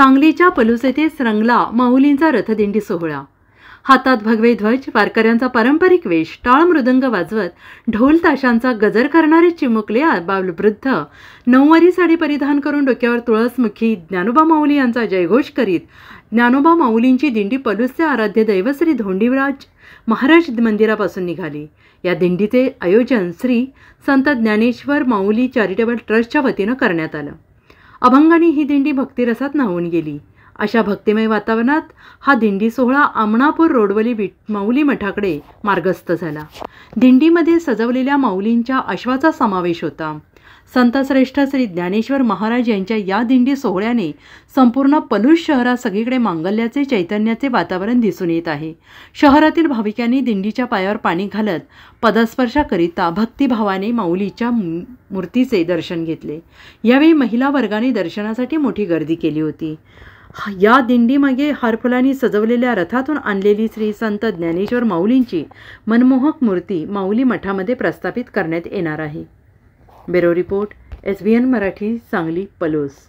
सांगलीच्या पलूस येथे रंगला माऊलींचा रथदिंडी सोहळा हातात भगवे ध्वज वारकऱ्यांचा पारंपरिक वेश टाळ मृदंग वाजवत ढोल ताशांचा गजर करणारे चिमुकले वृद्ध नऊवारी साडी परिधान करून डोक्यावर तुळसमुखी ज्ञानोबा माऊली यांचा जयघोष करीत ज्ञानोबा माऊलींची दिंडी पलूसचे आराध्य दैवश्री धोंडीवराज महाराज मंदिरापासून निघाली या दिंडीचे आयोजन श्री संत ज्ञानेश्वर माऊली चॅरिटेबल ट्रस्टच्या वतीनं करण्यात आलं अभंगाने ही दिंडी भक्तिरसात न्हावून गेली अशा भक्तिमय वातावरणात हा दिंडी सोहळा आमणापूर रोडवली बिट माऊली मठाकडे मार्गस्थ झाला दिंडीमध्ये सजवलेल्या माऊलींच्या अश्वाचा समावेश होता संतश्रेष्ठ श्री ज्ञानेश्वर महाराज यांच्या या दिंडी सोहळ्याने संपूर्ण पलूस शहरात सगळीकडे मांगल्याचे चैतन्याचे वातावरण दिसून येत आहे शहरातील भाविकांनी दिंडीच्या पायावर पाणी घालत पदस्पर्शाकरिता भक्तिभावाने माऊलीच्या मूर्तीचे दर्शन घेतले यावेळी महिला वर्गाने दर्शनासाठी मोठी गर्दी केली होती या दिंडीमागे हारफुलांनी सजवलेल्या रथातून आणलेली श्री संत ज्ञानेश्वर माऊलींची मनमोहक मूर्ती माऊली मठामध्ये प्रस्थापित करण्यात येणार आहे bureau report S B N Marathi Sangli पलोस